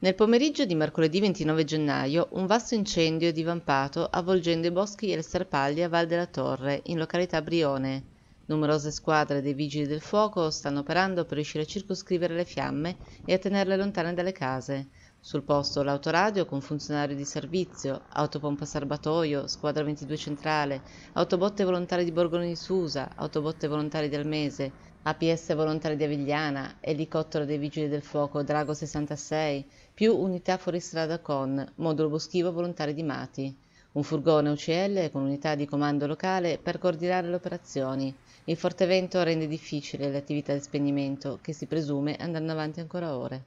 Nel pomeriggio di mercoledì 29 gennaio un vasto incendio è divampato avvolgendo i boschi e le serpaglie a Val della Torre, in località Brione. Numerose squadre dei vigili del fuoco stanno operando per riuscire a circoscrivere le fiamme e a tenerle lontane dalle case. Sul posto l'autoradio con funzionario di servizio, autopompa serbatoio, squadra 22 centrale, autobotte volontari di Borgone di Susa, autobotte volontari di Almese, APS volontari di Avigliana, elicottero dei vigili del fuoco Drago 66, più unità fuoristrada con, modulo boschivo volontari di Mati. Un furgone UCL con unità di comando locale per coordinare le operazioni. Il forte vento rende difficile le attività di spegnimento che si presume andranno avanti ancora ore.